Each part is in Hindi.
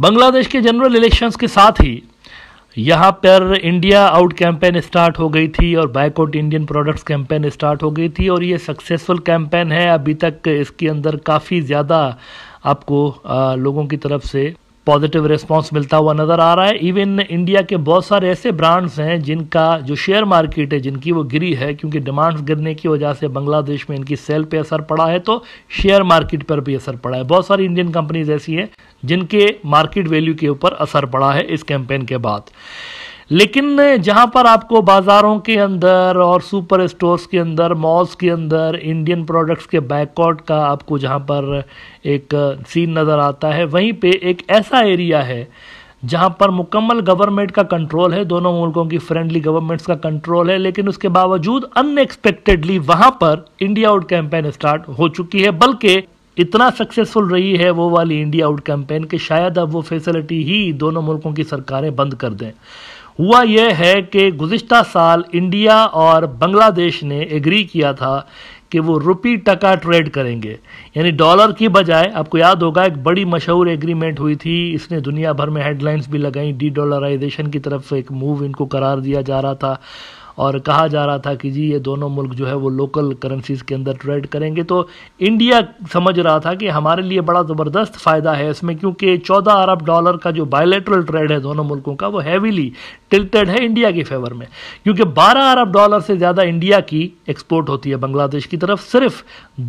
बांग्लादेश के जनरल इलेक्शंस के साथ ही यहाँ पर इंडिया आउट कैंपेन स्टार्ट हो गई थी और boycott Indian products campaign start हो गई थी और ये सक्सेसफुल कैंपेन है अभी तक इसके अंदर काफ़ी ज़्यादा आपको आ, लोगों की तरफ से पॉजिटिव रिस्पांस मिलता हुआ नज़र आ रहा है इवन इंडिया के बहुत सारे ऐसे ब्रांड्स हैं जिनका जो शेयर मार्केट है जिनकी वो गिरी है क्योंकि डिमांड्स गिरने की वजह से बांग्लादेश में इनकी सेल पे असर पड़ा है तो शेयर मार्केट पर भी असर पड़ा है बहुत सारी इंडियन कंपनीज ऐसी हैं जिनके मार्केट वैल्यू के ऊपर असर पड़ा है इस कैंपेन के बाद लेकिन जहाँ पर आपको बाज़ारों के अंदर और सुपर स्टोर्स के अंदर मॉल्स के अंदर इंडियन प्रोडक्ट्स के बैकआउट का आपको जहाँ पर एक सीन नज़र आता है वहीं पे एक ऐसा एरिया है जहाँ पर मुकम्मल गवर्नमेंट का कंट्रोल है दोनों मुल्कों की फ्रेंडली गवर्नमेंट्स का कंट्रोल है लेकिन उसके बावजूद अनएक्सपेक्टेडली वहाँ पर इंडिया आउट कैंपेन स्टार्ट हो चुकी है बल्कि इतना सक्सेसफुल रही है वो वाली इंडिया आउट कैंपेन कि शायद अब वो फैसिलिटी ही दोनों मुल्कों की सरकारें बंद कर दें हुआ यह है कि गुज्त साल इंडिया और बांग्लादेश ने एग्री किया था कि वो रुपी टका ट्रेड करेंगे यानी डॉलर की बजाय आपको याद होगा एक बड़ी मशहूर एग्रीमेंट हुई थी इसने दुनिया भर में हेडलाइंस भी लगाई डी डॉलराइजेशन की तरफ एक मूव इनको करार दिया जा रहा था और कहा जा रहा था कि जी ये दोनों मुल्क जो है वो लोकल करेंसीज के अंदर ट्रेड करेंगे तो इंडिया समझ रहा था कि हमारे लिए बड़ा ज़बरदस्त फ़ायदा है इसमें क्योंकि चौदह अरब डॉलर का जो बायोलेट्रल ट्रेड है दोनों मुल्कों का वो हैवीली टिल्टेड है इंडिया के फेवर में क्योंकि बारह अरब डॉलर से ज़्यादा इंडिया की एक्सपोर्ट होती है बांग्लादेश की तरफ सिर्फ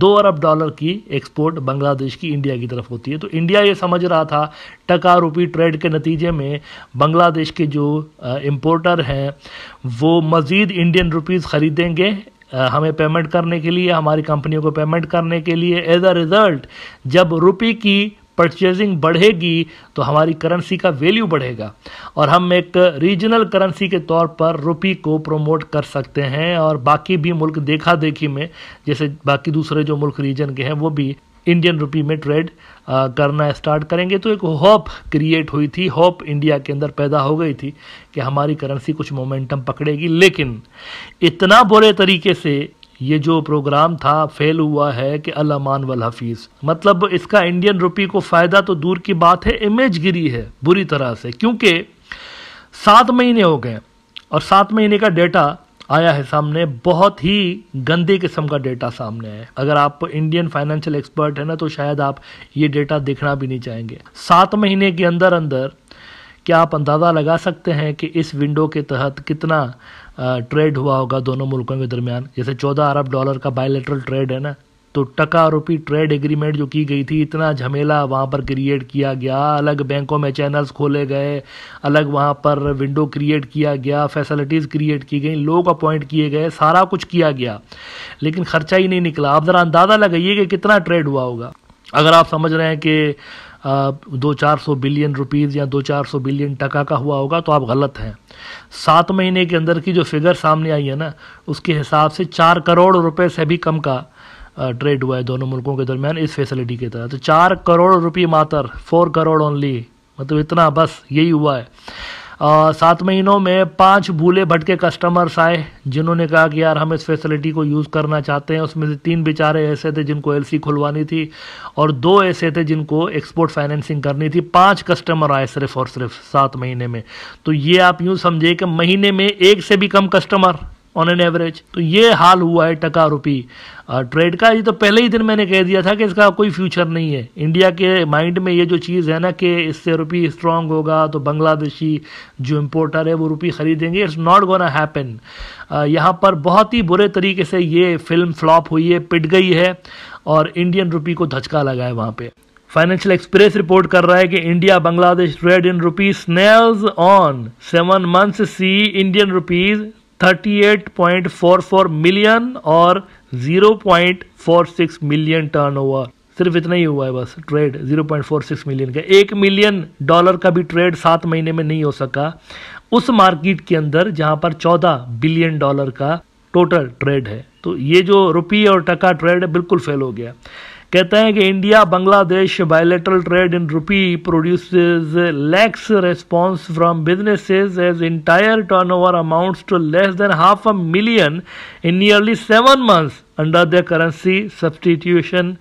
दो अरब डॉलर की एक्सपोर्ट बांग्लादेश की इंडिया की तरफ होती है तो इंडिया ये समझ रहा था टका रूपी ट्रेड के नतीजे में बांग्लादेश के जो इम्पोर्टर हैं वो मज़ीद रसीद इंडियन रुपीज़ ख़रीदेंगे हमें पेमेंट करने के लिए हमारी कंपनियों को पेमेंट करने के लिए एज अ रिज़ल्ट जब रुपी की परचेजिंग बढ़ेगी तो हमारी करेंसी का वैल्यू बढ़ेगा और हम एक रीजनल करेंसी के तौर पर रुपी को प्रमोट कर सकते हैं और बाकी भी मुल्क देखा देखी में जैसे बाकी दूसरे जो मुल्क रीजन के हैं वो भी इंडियन रुपी में ट्रेड करना स्टार्ट करेंगे तो एक होप क्रिएट हुई थी होप इंडिया के अंदर पैदा हो गई थी कि हमारी करेंसी कुछ मोमेंटम पकड़ेगी लेकिन इतना बुरे तरीके से ये जो प्रोग्राम था फेल हुआ है कि अलामान वल हफीज मतलब इसका इंडियन रुपी को फ़ायदा तो दूर की बात है इमेज गिरी है बुरी तरह से क्योंकि सात महीने हो गए और सात महीने का डेटा आया है सामने बहुत ही गंदे किस्म का डेटा सामने आया है अगर आप इंडियन फाइनेंशियल एक्सपर्ट है ना तो शायद आप ये डेटा देखना भी नहीं चाहेंगे सात महीने के अंदर अंदर क्या आप अंदाज़ा लगा सकते हैं कि इस विंडो के तहत कितना ट्रेड हुआ होगा दोनों मुल्कों के दरमियान जैसे चौदह अरब डॉलर का बायोलेटरल ट्रेड है ना तो टका रुपी ट्रेड एग्रीमेंट जो की गई थी इतना झमेला वहाँ पर क्रिएट किया गया अलग बैंकों में चैनल्स खोले गए अलग वहाँ पर विंडो क्रिएट किया गया फैसिलिटीज़ क्रिएट की गई लोग अपॉइंट किए गए सारा कुछ किया गया लेकिन खर्चा ही नहीं निकला आप ज़रा अंदाज़ा लगाइए कि कितना ट्रेड हुआ होगा अगर आप समझ रहे हैं कि दो चार सौ बिलियन रुपीज़ या दो चार सौ बिलियन टका का हुआ होगा तो आप गलत हैं सात महीने के अंदर की जो फिगर सामने आई है ना उसके हिसाब से चार करोड़ रुपए से भी कम का ट्रेड हुआ है दोनों मुल्कों के दरमियान इस फैसिलिटी के तहत तो चार करोड़ रुपये मात्र फोर करोड़ ओनली मतलब इतना बस यही हुआ है सात महीनों में पांच भूले भटके कस्टमर्स आए जिन्होंने कहा कि यार हम इस फैसिलिटी को यूज़ करना चाहते हैं उसमें से तीन बेचारे ऐसे थे जिनको एलसी खुलवानी थी और दो ऐसे थे जिनको एक्सपोर्ट फाइनेंसिंग करनी थी पांच कस्टमर आए सिर्फ और सिर्फ सात महीने में तो ये आप यूँ समझे कि महीने में एक से भी कम कस्टमर ऑन एन एवरेज तो ये हाल हुआ है टका रुपी ट्रेड का ये तो पहले ही दिन मैंने कह दिया था कि इसका कोई फ्यूचर नहीं है इंडिया के माइंड में ये जो चीज़ है ना कि इससे रुपी स्ट्रांग होगा तो बांग्लादेशी जो इम्पोर्टर है वो रुपी ख़रीदेंगे इट्स नॉट गोना हैपन यहाँ पर बहुत ही बुरे तरीके से ये फिल्म फ्लॉप हुई है पिट गई है और इंडियन रुपी को धचका लगा है वहाँ पर फाइनेंशियल एक्सप्रेस रिपोर्ट कर रहा है कि India Bangladesh trade in rupees snails on seven months see Indian rupees 38.44 million और 0.46 मिलियन टर्नओवर सिर्फ इतना ही हुआ है बस ट्रेड 0.46 मिलियन का एक मिलियन डॉलर का भी ट्रेड सात महीने में नहीं हो सका उस मार्केट के अंदर जहां पर 14 बिलियन डॉलर का टोटल ट्रेड है तो ये जो रुपये और टका ट्रेड है बिल्कुल फेल हो गया कहते हैं कि India Bangladesh bilateral trade in rupee produces lacks response from businesses as entire turnover amounts to less than half a million in nearly seven months under the currency substitution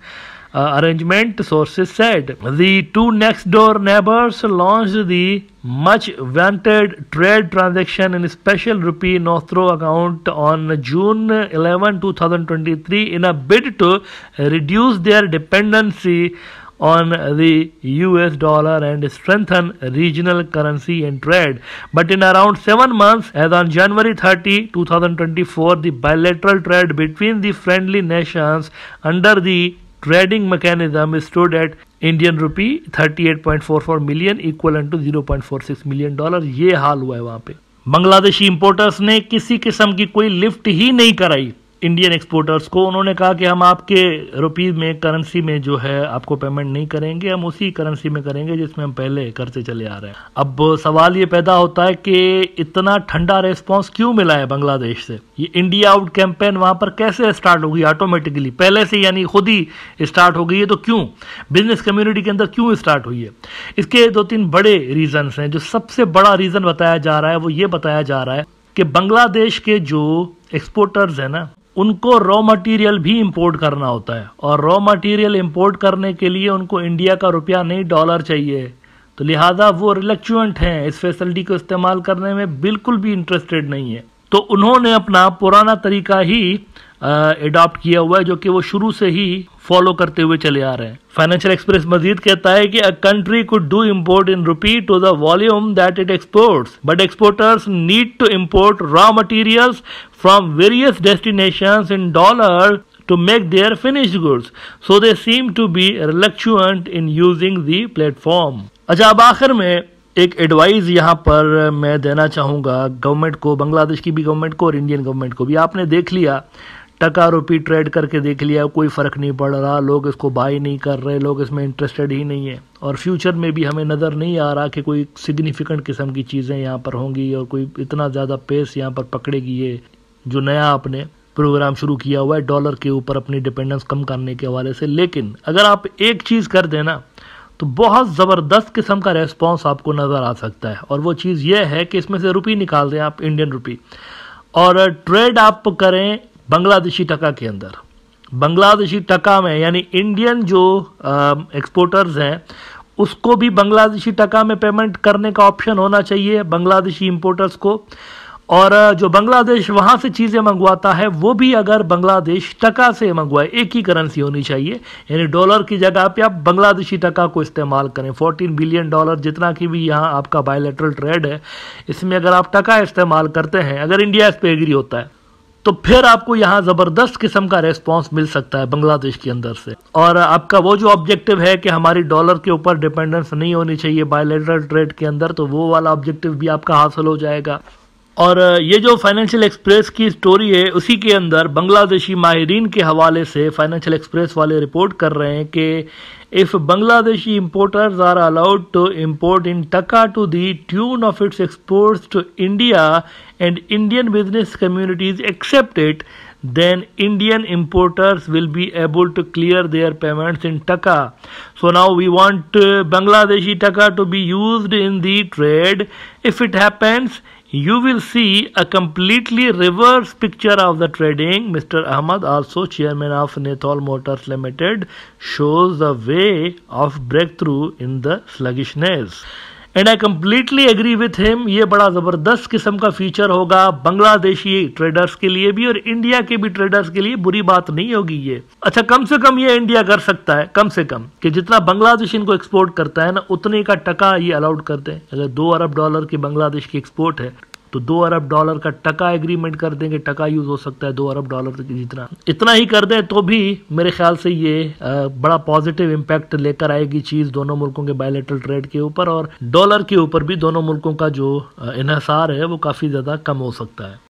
uh, arrangement, sources said. The two next door neighbors launched the much vaunted trade transaction in special rupee Nostro account on June 11, 2023, in a bid to reduce their dependency on the US dollar and strengthen regional currency and trade. But in around seven months, as on January 30, 2024, the bilateral trade between the friendly nations under the trading mechanism stored at Indian rupee 38.44 million equal to 0.46 million dollar ये हाल हुआ है वहां पे बांग्लादेशी इंपोर्टर्स ने किसी किस्म की कोई लिफ्ट ही नहीं कराई इंडियन एक्सपोर्टर्स को उन्होंने कहा कि हम आपके रुपीज़ में करेंसी में जो है आपको पेमेंट नहीं करेंगे हम उसी करेंसी में करेंगे जिसमें हम पहले करते चले आ रहे हैं अब सवाल ये पैदा होता है कि इतना ठंडा रेस्पॉन्स क्यों मिला है बांग्लादेश से ये इंडिया आउट कैंपेन वहां पर कैसे स्टार्ट होगी ऑटोमेटिकली पहले से यानी खुद ही स्टार्ट हो गई है तो क्यों बिजनेस कम्युनिटी के अंदर क्यों स्टार्ट हुई है इसके दो तीन बड़े रीजन हैं जो सबसे बड़ा रीज़न बताया जा रहा है वो ये बताया जा रहा है कि बांग्लादेश के जो एक्सपोर्टर्स हैं ना उनको रॉ मटेरियल भी इंपोर्ट करना होता है और रॉ मटेरियल इंपोर्ट करने के लिए उनको इंडिया का रुपया नहीं डॉलर चाहिए तो लिहाजा वो रिलेक्चुएंट हैं इस फैसिलिटी को इस्तेमाल करने में बिल्कुल भी इंटरेस्टेड नहीं है तो उन्होंने अपना पुराना तरीका ही एडॉप्ट किया हुआ है जो कि वो शुरू से ही फॉलो करते हुए चले आ रहे हैं फाइनेंशियल एक्सप्रेस मजीद कहता है कि a country could do import in rupee to the volume that it exports but exporters need to import raw materials from various destination in dollar to make their finished goods, so they seem to be reluctant in using the platform. अच्छा अब आखिर में एक एडवाइस यहाँ पर मैं देना चाहूँगा गवर्नमेंट को बांग्लादेश की भी गवर्नमेंट को और इंडियन गवर्नमेंट को भी आपने देख लिया टका रुपी ट्रेड करके देख लिया कोई फ़र्क नहीं पड़ रहा लोग इसको बाय नहीं कर रहे लोग इसमें इंटरेस्टेड ही नहीं है और फ्यूचर में भी हमें नज़र नहीं आ रहा कि कोई सिग्निफिकेंट किस्म की चीज़ें यहाँ पर होंगी और कोई इतना ज़्यादा पेस यहाँ पर पकड़ेगी ये जो नया आपने प्रोग्राम शुरू किया हुआ है डॉलर के ऊपर अपनी डिपेंडेंस कम करने के हवाले से लेकिन अगर आप एक चीज़ कर देना तो बहुत ज़बरदस्त किस्म का रेस्पॉन्स आपको नज़र आ सकता है और वो चीज़ यह है कि इसमें से रुपी निकाल दें आप इंडियन रुपी और ट्रेड आप करें बांग्लादेशी टका के अंदर बांग्लादेशी टका में यानी इंडियन जो एक्सपोर्टर्स हैं उसको भी बांग्लादेशी टका में पेमेंट करने का ऑप्शन होना चाहिए बांग्लादेशी इंपोर्टर्स को और जो बांग्लादेश वहाँ से चीज़ें मंगवाता है वो भी अगर बांग्लादेश टका से मंगवाए एक ही करेंसी होनी चाहिए यानी डॉलर की जगह पे आप बांग्लादेशी टका को इस्तेमाल करें 14 बिलियन डॉलर जितना की भी यहाँ आपका बायोलेट्रल ट्रेड है इसमें अगर आप टका इस्तेमाल करते हैं अगर इंडिया इस पर एग्री होता है तो फिर आपको यहाँ ज़बरदस्त किस्म का रेस्पॉन्स मिल सकता है बांग्लादेश के अंदर से और आपका वो जो ऑब्जेक्टिव है कि हमारी डॉलर के ऊपर डिपेंडेंस नहीं होनी चाहिए बायोलेटरल ट्रेड के अंदर तो वो वाला ऑब्जेक्टिव भी आपका हासिल हो जाएगा और ये जो फाइनेंशियल एक्सप्रेस की स्टोरी है उसी के अंदर बांग्लादेशी माहरीन के हवाले से फाइनेंशियल एक्सप्रेस वाले रिपोर्ट कर रहे हैं कि if Bangladeshi importers are allowed to import in taka to the tune of its exports to India and Indian business communities accept it then Indian importers will be able to clear their payments in taka. So now we want uh, Bangladeshi taka to be used in the trade. If it happens, you will see a completely reverse picture of the trading. Mr. Ahmad, also chairman of Nethal Motors Limited, shows the way of breakthrough in the sluggishness. And I completely agree with him ये बड़ा ज़बरदस्त किस्म का फीचर होगा बांग्लादेशी ट्रेडर्स के लिए भी और इंडिया के भी ट्रेडर्स के लिए बुरी बात नहीं होगी ये अच्छा कम से कम ये इंडिया कर सकता है कम से कम कि जितना बांग्लादेश इनको एक्सपोर्ट करता है ना उतने का टका ये अलाउड करते हैं अगर दो अरब डॉलर की बांग्लादेश की एक्सपोर्ट है तो दो अरब डॉलर का टका एग्रीमेंट कर देंगे टका यूज़ हो सकता है दो अरब डॉलर तक जितना इतना ही कर दें तो भी मेरे ख्याल से ये बड़ा पॉजिटिव इम्पैक्ट लेकर आएगी चीज़ दोनों मुल्कों के बायोलेटरल ट्रेड के ऊपर और डॉलर के ऊपर भी दोनों मुल्कों का जो इन्हसार है वो काफ़ी ज़्यादा कम हो सकता है